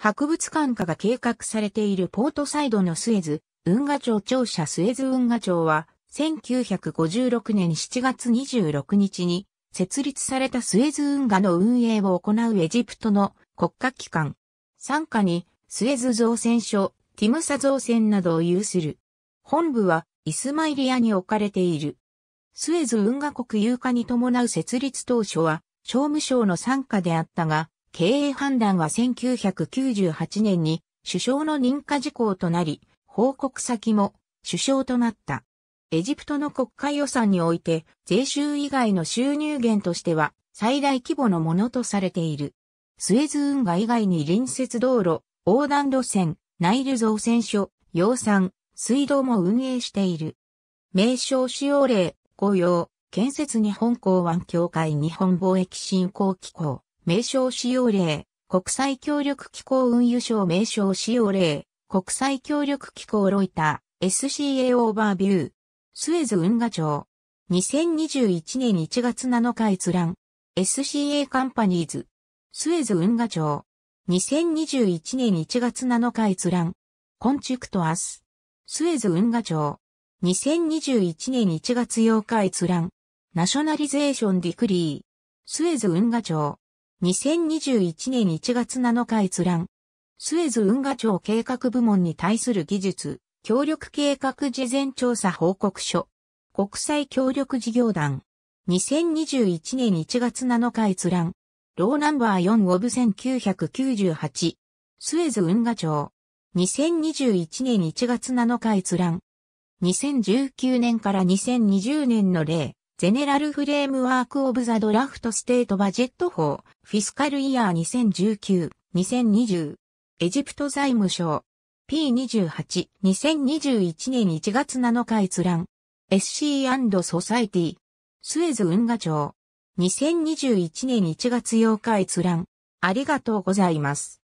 博物館化が計画されているポートサイドのスエズ、運河庁庁舎スエズ運河庁は、1956年7月26日に設立されたスエズ運河の運営を行うエジプトの国家機関。参加にスエズ造船所、ティムサ造船などを有する。本部はイスマイリアに置かれている。スエズ運河国有化に伴う設立当初は商務省の参加であったが、経営判断は1998年に首相の認可事項となり、報告先も首相となった。エジプトの国家予算において税収以外の収入源としては最大規模のものとされている。スエズ運河以外に隣接道路、横断路線、ナイル造船所、養蚕、水道も運営している。名称使用例、雇用、建設日本港湾協会日本貿易振興機構。名称使用例、国際協力機構運輸省名称使用例、国際協力機構ロイター、SCA オーバービュー、スエズ運河庁、2021年1月7日閲覧、SCA カンパニーズ、スエズ運河庁、2021年1月7日閲覧、コンチュクトアス、スエズ運河庁、2021年1月8日閲覧、ナショナリゼーションディクリー、スエズ運河庁、2021年1月7日閲覧。スエズ運河庁計画部門に対する技術、協力計画事前調査報告書。国際協力事業団。2021年1月7日閲覧。ローナンバー4オブ1998。スエズ運河庁。2021年1月7日閲覧。2019年から2020年の例。ゼネラルフレームワークオブザドラフトステートバジェット法、フィスカルイヤー2019-2020。エジプト財務省。P28、2021年1月7日閲覧。SC& ソサイティ。スエズ運河庁。2021年1月8日閲覧。ありがとうございます。